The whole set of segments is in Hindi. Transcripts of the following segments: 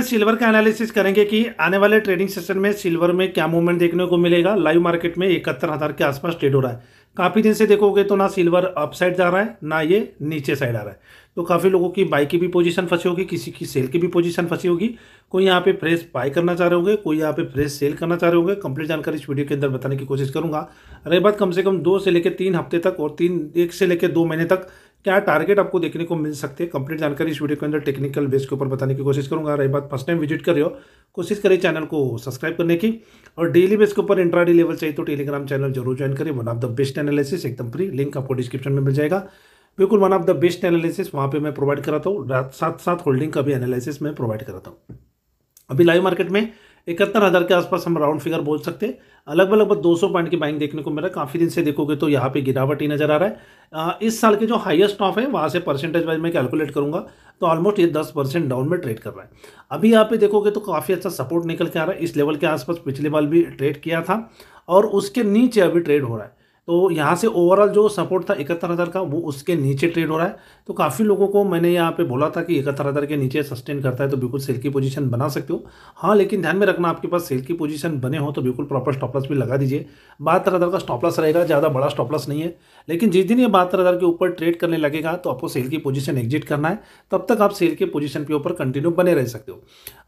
इसमें सिल्वर का एनालिसिस करेंगे कि आने वाले ट्रेडिंग सेशन में सिल्वर में क्या मूवमेंट देखने को मिलेगा लाइव मार्केट में इकहत्तर हज़ार के आसपास ट्रेड हो रहा है काफ़ी दिन से देखोगे तो ना सिल्वर अप साइड जा रहा है ना ये नीचे साइड आ रहा है तो काफ़ी लोगों की बाई की भी पोजीशन फंसी होगी किसी की सेल की भी पोजीशन फंसी होगी कोई यहाँ पे फ्रेश बाई करना चाह रहे होंगे कोई यहाँ पे फ्रेश सेल करना चाह रहे होंगे कंप्लीट जानकारी इस वीडियो के अंदर बताने की कोशिश करूँगा रही बात कम से कम दो से लेकर तीन हफ्ते तक और तीन एक से लेकर दो महीने तक क्या टारगेट आपको देखने को मिल सकते हैं कंप्लीट जानकारी इस वीडियो के अंदर टेक्निकल बेस के ऊपर बताने की कोशिश करूंगा रही बात फर्स्ट टाइम विजिट कर रहे हो कोशिश करें चैनल को सब्सक्राइब करने की और डेली बेस के ऊपर डी लेवल चाहिए तो टेलीग्राम चैनल जरूर ज्वाइन करें one of the best analysis एकदम फ्री लिंक आपको डिस्क्रिप्शन में मिल जाएगा बिल्कुल one of the best analysis वहाँ पर मैं प्रोवाइड कराता हूँ साथ साथ होल्डिंग का भी एनालिसिस मैं प्रोवाइड कराता हूँ अभी लाइव मार्केट में इकहत्तर हज़ार के आसपास हम राउंड फिगर बोल सकते हैं अलग अलग दो सौ पॉइंट की बाइंग देखने को मिल रहा है काफ़ी दिन से देखोगे तो यहाँ पे गिरावट ही नज़र आ रहा है इस साल के जो हाईएस्ट टॉप है वहाँ से परसेंटेज वाइज मैं कैलकुलेट करूँगा तो ऑलमोस्ट ये दस परसेंट डाउन में ट्रेड कर रहा है अभी यहाँ पे देखोगे तो काफ़ी अच्छा सपोर्ट निकल के आ रहा है इस लेवल के आसपास पिछले बार भी ट्रेड किया था और उसके नीचे अभी ट्रेड हो रहा है तो यहाँ से ओवरऑल जो सपोर्ट था इकहत्तर हज़ार का वो उसके नीचे ट्रेड हो रहा है तो काफ़ी लोगों को मैंने यहाँ पे बोला था कि इकहत्तर हज़ार के नीचे सस्टेन करता है तो बिल्कुल सेल की पोजीशन बना सकते हो हाँ लेकिन ध्यान में रखना आपके पास सेल की पोजीशन बने हो तो बिल्कुल प्रॉपर स्टॉपलस भी लगा दीजिए बहत्तर हज़ार का स्टॉपलस रहेगा ज़्यादा बड़ा स्टॉपलस नहीं है लेकिन जिस दिन ये बहत्तर हज़ार के ऊपर ट्रेड करने लगेगा तो आपको सेल की पोजिशन एग्जिट करना है तब तक आप सेल के पोजिशन के ऊपर कंटिन्यू बने रह सकते हो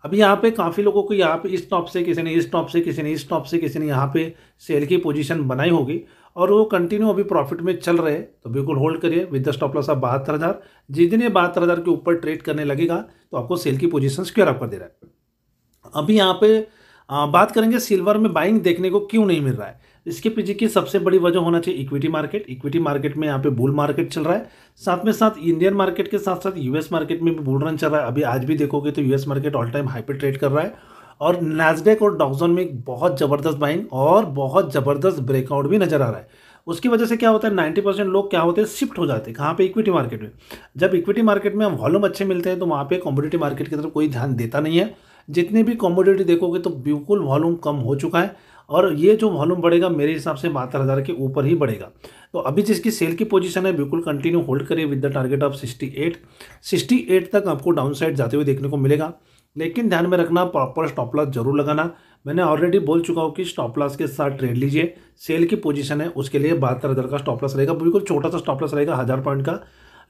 अभी यहाँ पर काफ़ी लोगों को यहाँ पे इस टॉप से किसी ने इस टॉप से किसी ने इस टॉप से किसी ने यहाँ पर सेल की पोजिशन बनाई होगी और वो कंटिन्यू अभी प्रॉफिट में चल रहे तो बिल्कुल होल्ड करिए विद द स्टॉप लॉस आप बहत्तर हज़ार जिस दिन ये बहत्तर हज़ार के ऊपर ट्रेड करने लगेगा तो आपको सेल की पोजीशन स्क्वेयर अप कर दे रहा है अभी यहाँ पे आ, बात करेंगे सिल्वर में बाइंग देखने को क्यों नहीं मिल रहा है इसके पीछे की सबसे बड़ी वजह होना चाहिए इक्विटी मार्केट इक्विटी मार्केट में यहाँ पे बुल मार्केट चल रहा है साथ में साथ इंडियन मार्केट के साथ साथ यूएस मार्केट में भी बुल रन चल रहा है अभी आज भी देखोगे तो US market all time high पे ट्रेड कर रहा है और नैसडेक और डॉक्जोन में एक बहुत ज़बरदस्त बाइंग और बहुत ज़बरदस्त ब्रेकआउट भी नज़र आ रहा है उसकी वजह से क्या होता है नाइन्टी परसेंट लोग क्या होते हैं शिफ्ट हो जाते हैं कहाँ पे इक्विटी मार्केट में जब इक्विटी मार्केट में वॉल्यूम अच्छे मिलते हैं तो वहाँ पे कॉम्पिटेटिव मार्केट की तरफ कोई ध्यान देता नहीं है जितने भी कॉम्पिटेटिव देखोगे तो बिल्कुल वॉल्यूम कम हो चुका है और ये जो वॉल्यूम बढ़ेगा मेरे हिसाब से बहत्तर हज़ार के ऊपर ही बढ़ेगा तो अभी जिसकी सेल की पोजीशन है बिल्कुल कंटिन्यू होल्ड करिए विद द टारगेट ऑफ 68 68 तक आपको डाउन साइड जाते हुए देखने को मिलेगा लेकिन ध्यान में रखना प्रॉपर स्टॉप लॉस जरूर लगाना मैंने ऑलरेडी बोल चुका हूँ कि स्टॉप लॉस के साथ ट्रेड लीजिए सेल की पोजीशन है उसके लिए बहत्तर हज़ार का स्टॉप लॉस रहेगा बिल्कुल छोटा सा स्टॉप लॉस रहेगा हज़ार पॉइंट का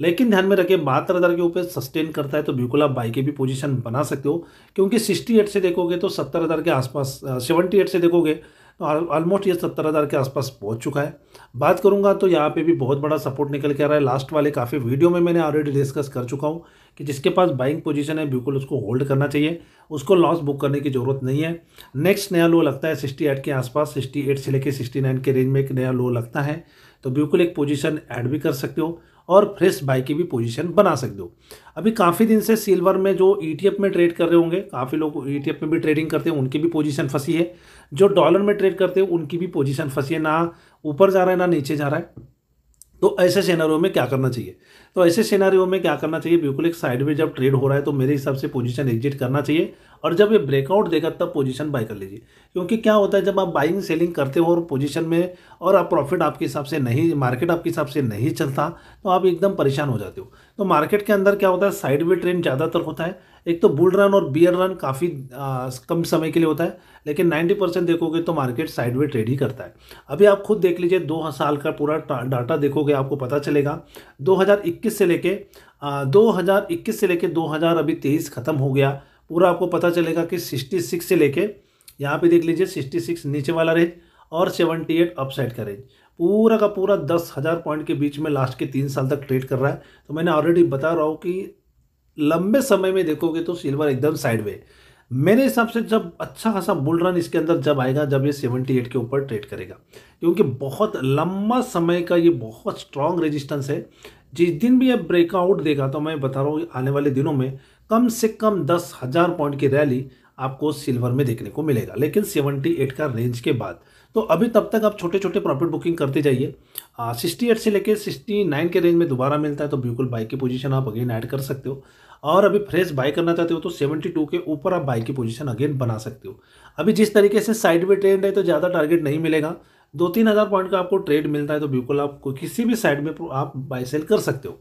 लेकिन ध्यान में रखिए बहत्तर हज़ार के ऊपर सस्टेन करता है तो बिल्कुल आप बाई की भी पोजीशन बना सकते हो क्योंकि सिक्सटी एट से देखोगे तो सत्तर हज़ार के आसपास सेवेंटी एट से देखोगे तो ऑलमोस्ट ये सत्तर हज़ार के आसपास पहुंच चुका है बात करूंगा तो यहाँ पे भी बहुत बड़ा सपोर्ट निकल के आ रहा है लास्ट वाले काफ़ी वीडियो में मैंने ऑलरेडी डिस्कस कर चुका हूँ कि जिसके पास बाइंग पोजीशन है बिल्कुल उसको होल्ड करना चाहिए उसको लॉस बुक करने की ज़रूरत नहीं है नेक्स्ट नया लो लगता है सिक्सटी एट के आसपास सिक्सटी एट से लेकर सिक्सटी नाइन के रेंज में एक नया लो लगता है तो बिल्कुल एक पोजीशन ऐड भी कर सकते हो और फ्रेश बाई की भी पोजीशन बना सकते हो अभी काफ़ी दिन से सिल्वर में जो ई e में ट्रेड कर रहे होंगे काफ़ी लोग ई e में भी ट्रेडिंग करते हैं उनकी भी पोजीशन फंसी है जो डॉलर में ट्रेड करते हैं उनकी भी पोजीशन फंसी है ना ऊपर जा रहा है ना नीचे जा रहा है तो ऐसे सिनेरियो में क्या करना चाहिए तो ऐसे सिनारियों में क्या करना चाहिए बिल्कुल एक साइड में जब ट्रेड हो रहा है तो मेरे हिसाब से पोजीशन एग्जिट करना चाहिए और जब ये ब्रेकआउट देगा तब पोजीशन बाय कर लीजिए क्योंकि क्या होता है जब आप बाइंग सेलिंग करते हो और पोजीशन में और आप प्रॉफिट आपके हिसाब से नहीं मार्केट आपके हिसाब से नहीं चलता तो आप एकदम परेशान हो जाते हो तो मार्केट के अंदर क्या होता है साइड वे ट्रेंड ज़्यादातर होता है एक तो बुल रन और बियर रन काफ़ी कम समय के लिए होता है लेकिन 90 परसेंट देखोगे तो मार्केट साइड वे ट्रेड ही करता है अभी आप खुद देख लीजिए दो साल का पूरा डाटा देखोगे आपको पता चलेगा दो 2021 से लेके 2021 से लेके 2000 अभी तेईस ख़त्म हो गया पूरा आपको पता चलेगा कि 66 से लेके यहाँ पे देख लीजिए 66 नीचे वाला रेंज और 78 अपसाइड का रेंज पूरा का पूरा दस हज़ार पॉइंट के बीच में लास्ट के तीन साल तक ट्रेड कर रहा है तो मैंने ऑलरेडी बता रहा हूँ कि लंबे समय में देखोगे तो सिल्वर एकदम साइड वे मेरे हिसाब से जब अच्छा खासा बुल रन इसके अंदर जब आएगा जब ये 78 के ऊपर ट्रेड करेगा क्योंकि बहुत लंबा समय का ये बहुत स्ट्रांग रेजिस्टेंस है जिस दिन भी ये ब्रेकआउट देगा तो मैं बता रहा हूँ आने वाले दिनों में कम से कम दस हज़ार पॉइंट की रैली आपको सिल्वर में देखने को मिलेगा लेकिन 78 का रेंज के बाद तो अभी तब तक आप छोटे छोटे प्रॉफिट बुकिंग करते जाइए सिक्सटी एट से लेकर सिक्सटी नाइन के रेंज में दोबारा मिलता है तो बिल्कुल बाइक की पोजीशन आप अगेन ऐड कर सकते हो और अभी फ्रेश बाई करना चाहते हो तो सेवेंटी टू के ऊपर आप बाइक की पोजीशन अगेन बना सकते हो अभी जिस तरीके से साइड में ट्रेंड है तो ज़्यादा टारगेट नहीं मिलेगा दो तीन हज़ार पॉइंट का आपको ट्रेड मिलता है तो बिल्कुल आप किसी भी साइड में आप बाई सेल कर सकते हो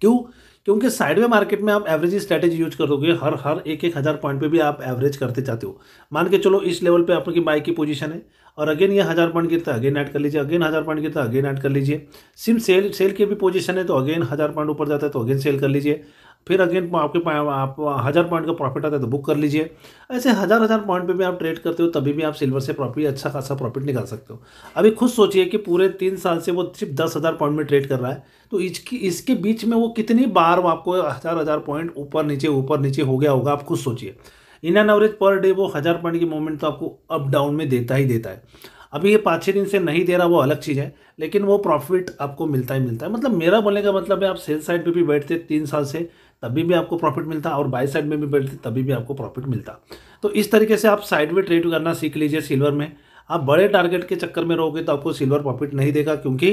क्यों क्योंकि साइडवे मार्केट में आप एवरेज स्ट्रैटेजी यूज करोगे हर हर एक एक हज़ार पॉइंट पे भी आप एवरेज करते जाते हो मान के चलो इस लेवल पे आपकी बाई की पोजीशन है और अगेन ये हज़ार पॉइंट गिरता है अगेन ऐड कर लीजिए अगेन हज़ार पॉइंट गिरता है अगेन ऐड कर लीजिए सिम सेल सेल की भी पोजीशन है तो अगेन हज़ार पॉइंट ऊपर जाता है तो अगेन सेल कर लीजिए फिर अगेन आपके आप हज़ार पॉइंट का प्रॉफिट आता है तो बुक कर लीजिए ऐसे हज़ार हज़ार पॉइंट पे भी आप ट्रेड करते हो तभी भी आप सिल्वर से प्रॉफिट अच्छा खासा प्रॉफिट निकाल सकते हो अभी खुद सोचिए कि पूरे तीन साल से वो सिर्फ दस हज़ार पॉइंट में ट्रेड कर रहा है तो इसकी इसके बीच में वो कितनी बार आपको हज़ार हज़ार पॉइंट ऊपर नीचे ऊपर नीचे हो गया होगा आप खुद सोचिए in an average per day वो हज़ार पॉइंट की मूवमेंट तो आपको अप डाउन में देता ही देता है अभी ये पाँच छः दिन से नहीं दे रहा वो अलग चीज़ है लेकिन वो प्रॉफिट आपको मिलता ही मिलता है मतलब मेरा बोलने का मतलब है आप सेल साइड पे भी बैठते तीन साल से तभी भी आपको प्रॉफिट मिलता और बाई साइड में भी बैठते तभी भी आपको प्रॉफिट मिलता तो इस तरीके से आप साइड में ट्रेड करना सीख लीजिए सिल्वर में आप बड़े टारगेट के चक्कर में रहोगे तो आपको सिल्वर प्रॉफिट नहीं देगा क्योंकि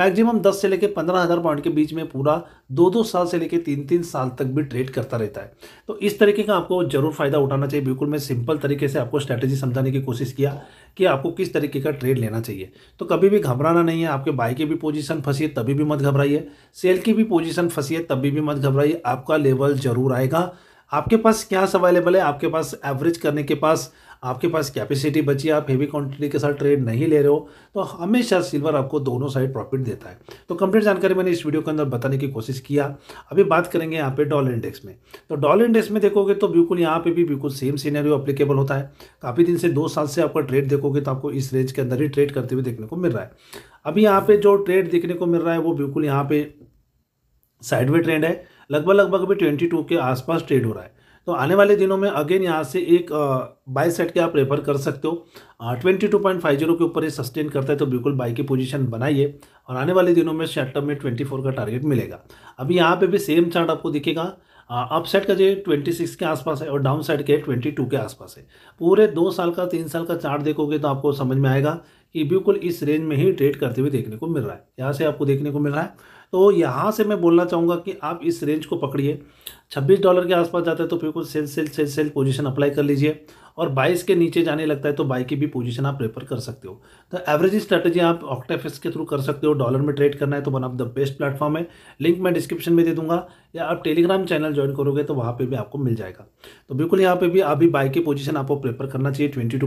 मैक्सिमम दस से लेकर पंद्रह हज़ार पॉइंट के बीच में पूरा दो दो साल से लेकर तीन तीन साल तक भी ट्रेड करता रहता है तो इस तरीके का आपको ज़रूर फ़ायदा उठाना चाहिए बिल्कुल मैं सिंपल तरीके से आपको स्ट्रैटेजी समझाने की कोशिश किया कि आपको किस तरीके का ट्रेड लेना चाहिए तो कभी भी घबराना नहीं है आपके बाई की भी पोजिशन फंसी है तभी भी मत घबराइए सेल की भी पोजिशन फंसी है तभी भी मत घबराइए आपका लेवल ज़रूर आएगा आपके पास क्या अवेलेबल है आपके पास एवरेज करने के पास आपके पास कैपेसिटी बची आप हेवी क्वांटिटी के साथ ट्रेड नहीं ले रहे हो तो हमेशा सिल्वर आपको दोनों साइड प्रॉफिट देता है तो कंप्लीट जानकारी मैंने इस वीडियो के अंदर बताने की कोशिश किया अभी बात करेंगे यहाँ पे डॉलर इंडेक्स में तो डॉलर इंडेक्स में देखोगे तो बिल्कुल यहाँ पे भी बिल्कुल सेम सीनरी अप्लीकेबल होता है काफ़ी दिन से दो साल से आपका ट्रेड देखोगे तो आपको इस रेंज के अंदर ही ट्रेड करते हुए देखने को मिल रहा है अभी यहाँ पे जो ट्रेड देखने को मिल रहा है वो बिल्कुल यहाँ पे साइडवे ट्रेंड है लगभग लगभग अभी ट्वेंटी टू के आसपास ट्रेड हो रहा है तो आने वाले दिनों में अगेन यहाँ से एक बाय सेट के आप रेफर कर सकते हो twenty two point five zero के ऊपर ये सस्टेन करता है तो बिल्कुल बाई की पोजीशन बनाइए और आने वाले दिनों में शॉर्ट टर्म में ट्वेंटी फोर का टारगेट मिलेगा अभी यहाँ पे भी सेम चार्ट आपको दिखेगा अपसाइड का जो ट्वेंटी सिक्स के आसपास है और डाउन साइड के ट्वेंटी टू के आसपास है पूरे दो साल का तीन साल का चार्ट देखोगे तो आपको समझ में आएगा कि बिल्कुल इस रेंज में ही ट्रेड करते हुए देखने को मिल रहा है यहाँ से आपको देखने को मिल रहा है तो यहाँ से मैं बोलना चाहूँगा कि आप इस रेंज को पकड़िए 26 डॉलर के आसपास जाता है तो फिर कुछ sell sell sell sell position apply कर लीजिए और 22 के नीचे जाने लगता है तो बाई की भी पोजीशन आप प्रेफर कर सकते हो तो एवरेज स्ट्रैटेजी आप ऑक्टाफिस के थ्रू कर सकते हो डॉलर में ट्रेड करना है तो one of the best platform है लिंक मैं डिस्क्रिप्शन में दे दूंगा या आप टेलीग्राम चैनल ज्वाइन करोगे तो वहाँ पर भी आपको मिल जाएगा तो बिल्कुल यहाँ पर भी अभी बाई की पोजीशन आपको प्रेफर करना चाहिए ट्वेंटी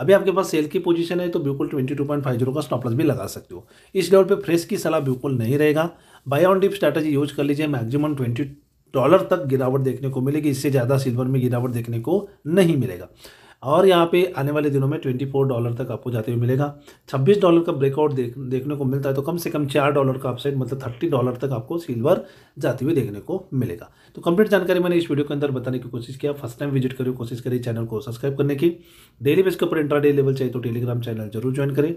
अभी आपके पास सेल की पोजिशन है तो बिल्कुल ट्वेंटी का स्टॉपलस भी लगा सकते हो इस लेवल पर फ्रेश की सलाह बिल्कुल नहीं नहीं रहेगा buy on dip strategy use कर लीजिए मैक्सिमम ट्वेंटी डॉलर तक गिरावट देखने को मिलेगी इससे ज़्यादा सिल्वर में गिरावट देखने को नहीं मिलेगा और यहाँ पे आने वाले दिनों में 24 डॉलर तक आपको जाते हुए मिलेगा 26 डॉलर का ब्रेकआउट देख देखने को मिलता है तो कम से कम चार डॉलर का अपसाइड मतलब 30 डॉलर तक आपको सिल्वर जाते हुए देखने को मिलेगा तो कंप्लीट जानकारी मैंने इस वीडियो के अंदर बताने की कोशिश किया फर्स्ट टाइम विजिट करें कोशिश करिए चैनल को सब्सक्राइब करने की डेली बेस के ऊपर इंट्राडे लेवल चाहिए तो टेलीग्राम चैनल जरूर ज्वाइन करें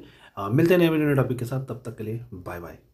मिलते हैं नए वीडियो टॉपिक के साथ तब तक के लिए बाय बाय